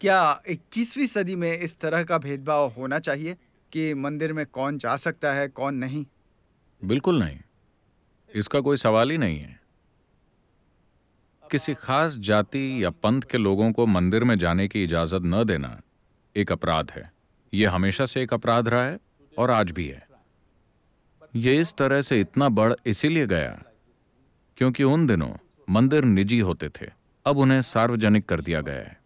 क्या 21वीं सदी में इस तरह का भेदभाव होना चाहिए कि मंदिर में कौन जा सकता है कौन नहीं बिल्कुल नहीं इसका कोई सवाल ही नहीं है किसी खास जाति या पंथ के लोगों को मंदिर में जाने की इजाजत न देना एक अपराध है यह हमेशा से एक अपराध रहा है और आज भी है यह इस तरह से इतना बढ़ इसीलिए गया क्योंकि उन दिनों मंदिर निजी होते थे अब उन्हें सार्वजनिक कर दिया गया है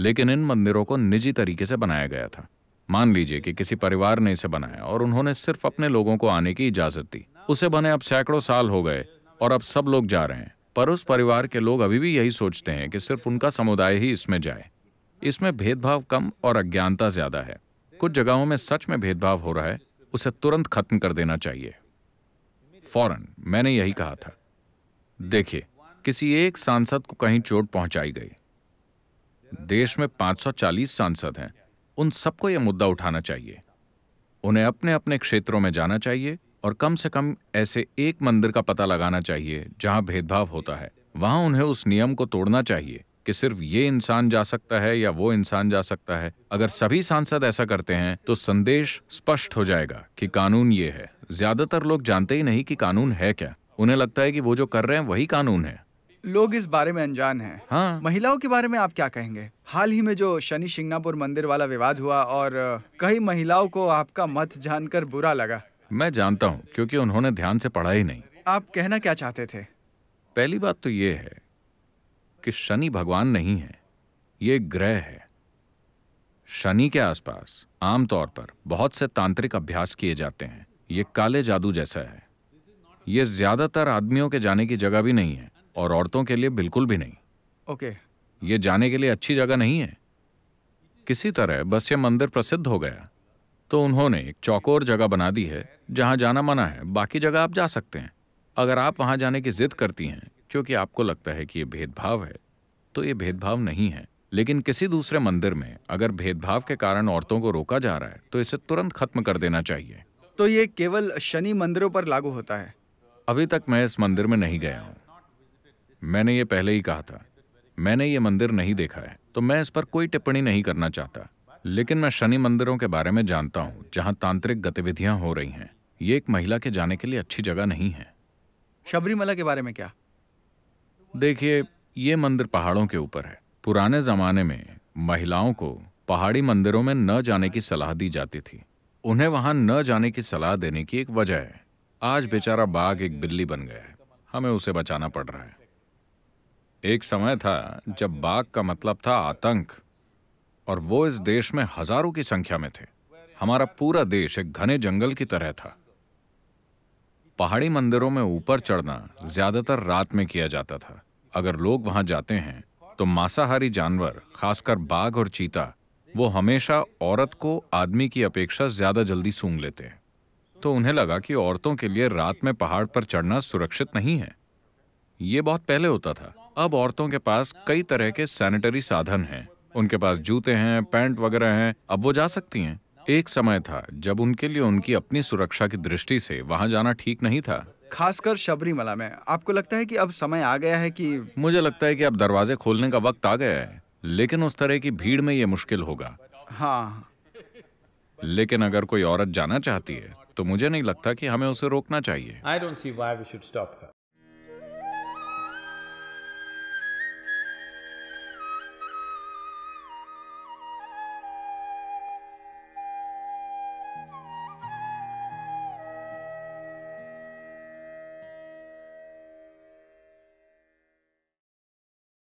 लेकिन इन मंदिरों को निजी तरीके से बनाया गया था मान लीजिए कि किसी परिवार ने इसे बनाया और उन्होंने सिर्फ अपने लोगों को आने की इजाजत दी उसे बने अब सैकड़ों साल हो गए और अब सब लोग जा रहे हैं पर उस परिवार के लोग अभी भी यही सोचते हैं कि सिर्फ उनका समुदाय ही इसमें जाए इसमें भेदभाव कम और अज्ञानता ज्यादा है कुछ जगहों में सच में भेदभाव हो रहा है उसे तुरंत खत्म कर देना चाहिए फौरन मैंने यही कहा था देखिए किसी एक सांसद को कहीं चोट पहुंचाई गई देश में 540 सांसद हैं उन सबको यह मुद्दा उठाना चाहिए उन्हें अपने अपने क्षेत्रों में जाना चाहिए और कम से कम ऐसे एक मंदिर का पता लगाना चाहिए जहां भेदभाव होता है वहां उन्हें उस नियम को तोड़ना चाहिए कि सिर्फ ये इंसान जा सकता है या वो इंसान जा सकता है अगर सभी सांसद ऐसा करते हैं तो संदेश स्पष्ट हो जाएगा कि कानून ये है ज्यादातर लोग जानते ही नहीं कि कानून है क्या उन्हें लगता है कि वो जो कर रहे हैं वही कानून है लोग इस बारे में अनजान हैं। हाँ। महिलाओं के बारे में आप क्या कहेंगे हाल ही में जो शनि शिंगनापुर मंदिर वाला विवाद हुआ और कई महिलाओं को आपका मत जानकर बुरा लगा मैं जानता हूँ क्योंकि उन्होंने ध्यान से पढ़ा ही नहीं आप कहना क्या चाहते थे पहली बात तो ये है कि शनि भगवान नहीं है ये ग्रह है शनि के आसपास आमतौर पर बहुत से तांत्रिक अभ्यास किए जाते हैं ये काले जादू जैसा है ये ज्यादातर आदमियों के जाने की जगह भी नहीं है और औरतों के लिए बिल्कुल भी नहीं ओके ये जाने के लिए अच्छी जगह नहीं है किसी तरह बस ये मंदिर प्रसिद्ध हो गया तो उन्होंने एक चौकोर जगह बना दी है जहाँ जाना मना है बाकी जगह आप जा सकते हैं अगर आप वहाँ जाने की जिद करती हैं क्योंकि आपको लगता है कि ये भेदभाव है तो ये भेदभाव नहीं है लेकिन किसी दूसरे मंदिर में अगर भेदभाव के कारण औरतों को रोका जा रहा है तो इसे तुरंत खत्म कर देना चाहिए तो ये केवल शनि मंदिरों पर लागू होता है अभी तक मैं इस मंदिर में नहीं गया हूँ मैंने ये पहले ही कहा था मैंने ये मंदिर नहीं देखा है तो मैं इस पर कोई टिप्पणी नहीं करना चाहता लेकिन मैं शनि मंदिरों के बारे में जानता हूँ जहाँ तांत्रिक गतिविधियाँ हो रही हैं ये एक महिला के जाने के लिए अच्छी जगह नहीं है शबरीमला के बारे में क्या देखिए ये मंदिर पहाड़ों के ऊपर है पुराने जमाने में महिलाओं को पहाड़ी मंदिरों में न जाने की सलाह दी जाती थी उन्हें वहां न जाने की सलाह देने की एक वजह है आज बेचारा बाघ एक बिल्ली बन गया है हमें उसे बचाना पड़ रहा है एक समय था जब बाघ का मतलब था आतंक और वो इस देश में हजारों की संख्या में थे हमारा पूरा देश एक घने जंगल की तरह था पहाड़ी मंदिरों में ऊपर चढ़ना ज्यादातर रात में किया जाता था अगर लोग वहां जाते हैं तो मांसाहारी जानवर खासकर बाघ और चीता वो हमेशा औरत को आदमी की अपेक्षा ज्यादा जल्दी सूंघ लेते हैं तो उन्हें लगा कि औरतों के लिए रात में पहाड़ पर चढ़ना सुरक्षित नहीं है ये बहुत पहले होता था अब औरतों के पास कई तरह के सैनिटरी साधन हैं उनके पास जूते हैं पैंट वगैरह हैं अब वो जा सकती हैं एक समय था जब उनके लिए उनकी अपनी सुरक्षा की दृष्टि से वहाँ जाना ठीक नहीं था खासकर शबरीमला में आपको लगता है कि अब समय आ गया है कि मुझे लगता है कि अब दरवाजे खोलने का वक्त आ गया है लेकिन उस तरह की भीड़ में ये मुश्किल होगा हाँ लेकिन अगर कोई औरत जाना चाहती है तो मुझे नहीं लगता कि हमें उसे रोकना चाहिए